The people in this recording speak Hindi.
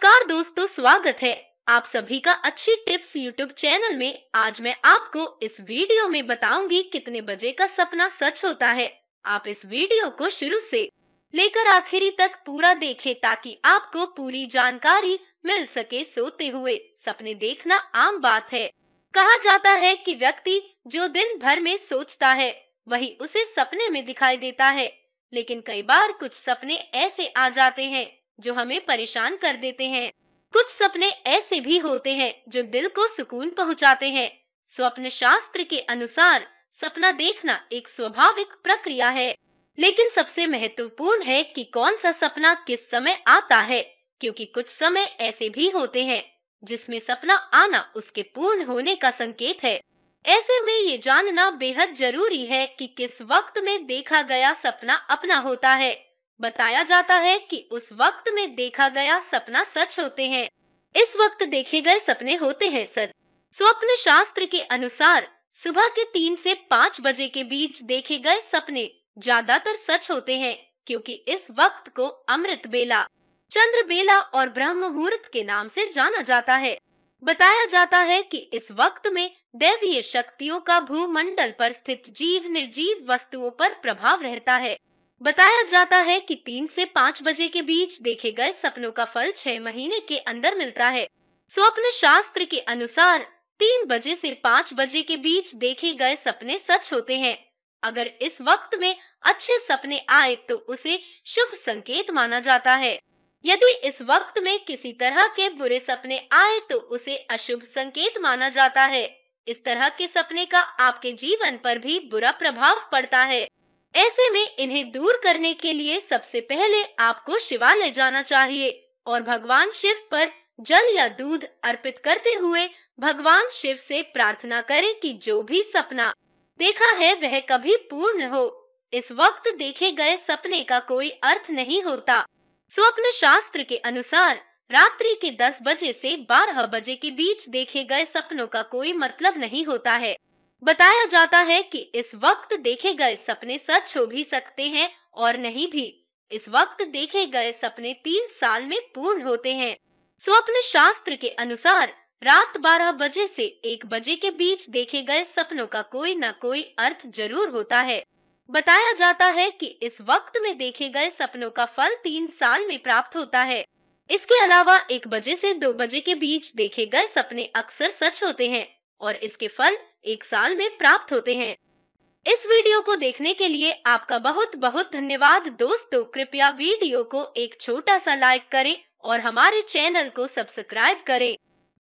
नमस्कार दोस्तों स्वागत है आप सभी का अच्छी टिप्स यूट्यूब चैनल में आज मैं आपको इस वीडियो में बताऊंगी कितने बजे का सपना सच होता है आप इस वीडियो को शुरू से लेकर आखिरी तक पूरा देखें ताकि आपको पूरी जानकारी मिल सके सोते हुए सपने देखना आम बात है कहा जाता है कि व्यक्ति जो दिन भर में सोचता है वही उसे सपने में दिखाई देता है लेकिन कई बार कुछ सपने ऐसे आ जाते हैं जो हमें परेशान कर देते हैं कुछ सपने ऐसे भी होते हैं जो दिल को सुकून पहुंचाते हैं स्वप्न शास्त्र के अनुसार सपना देखना एक स्वाभाविक प्रक्रिया है लेकिन सबसे महत्वपूर्ण है कि कौन सा सपना किस समय आता है क्योंकि कुछ समय ऐसे भी होते हैं जिसमें सपना आना उसके पूर्ण होने का संकेत है ऐसे में ये जानना बेहद जरूरी है कि किस वक्त में देखा गया सपना अपना होता है बताया जाता है कि उस वक्त में देखा गया सपना सच होते हैं इस वक्त देखे गए सपने होते हैं सच स्वप्न शास्त्र के अनुसार सुबह के तीन से पाँच बजे के बीच देखे गए सपने ज्यादातर सच होते हैं क्योंकि इस वक्त को अमृत बेला चंद्र बेला और ब्रह्म मुहूर्त के नाम से जाना जाता है बताया जाता है कि इस वक्त में दैवीय शक्तियों का भूमंडल पर स्थित जीव निर्जीव वस्तुओं पर प्रभाव रहता है बताया जाता है कि तीन से पाँच बजे के बीच देखे गए सपनों का फल छह महीने के अंदर मिलता है स्वप्न शास्त्र के अनुसार तीन बजे से पाँच बजे के बीच देखे गए सपने सच होते हैं अगर इस वक्त में अच्छे सपने आए तो उसे शुभ संकेत माना जाता है यदि इस वक्त में किसी तरह के बुरे सपने आए तो उसे अशुभ संकेत माना जाता है इस तरह के सपने का आपके जीवन पर भी बुरा प्रभाव पड़ता है ऐसे में इन्हें दूर करने के लिए सबसे पहले आपको शिवालय जाना चाहिए और भगवान शिव पर जल या दूध अर्पित करते हुए भगवान शिव से प्रार्थना करें कि जो भी सपना देखा है वह कभी पूर्ण हो इस वक्त देखे गए सपने का कोई अर्थ नहीं होता स्वप्न शास्त्र के अनुसार रात्रि के 10 बजे से 12 बजे के बीच देखे गए सपनों का कोई मतलब नहीं होता है बताया जाता है कि इस वक्त देखे गए सपने सच हो भी सकते हैं और नहीं भी इस वक्त देखे गए सपने तीन साल में पूर्ण होते हैं स्वप्न शास्त्र के अनुसार रात 12 बजे से 1 बजे के बीच देखे गए सपनों का कोई न कोई अर्थ जरूर होता है बताया जाता है कि इस वक्त में देखे गए सपनों का फल तीन साल में प्राप्त होता है इसके अलावा एक बजे से दो बजे के बीच देखे गए सपने अक्सर सच होते हैं और इसके फल एक साल में प्राप्त होते हैं इस वीडियो को देखने के लिए आपका बहुत बहुत धन्यवाद दोस्तों कृपया वीडियो को एक छोटा सा लाइक करें और हमारे चैनल को सब्सक्राइब करें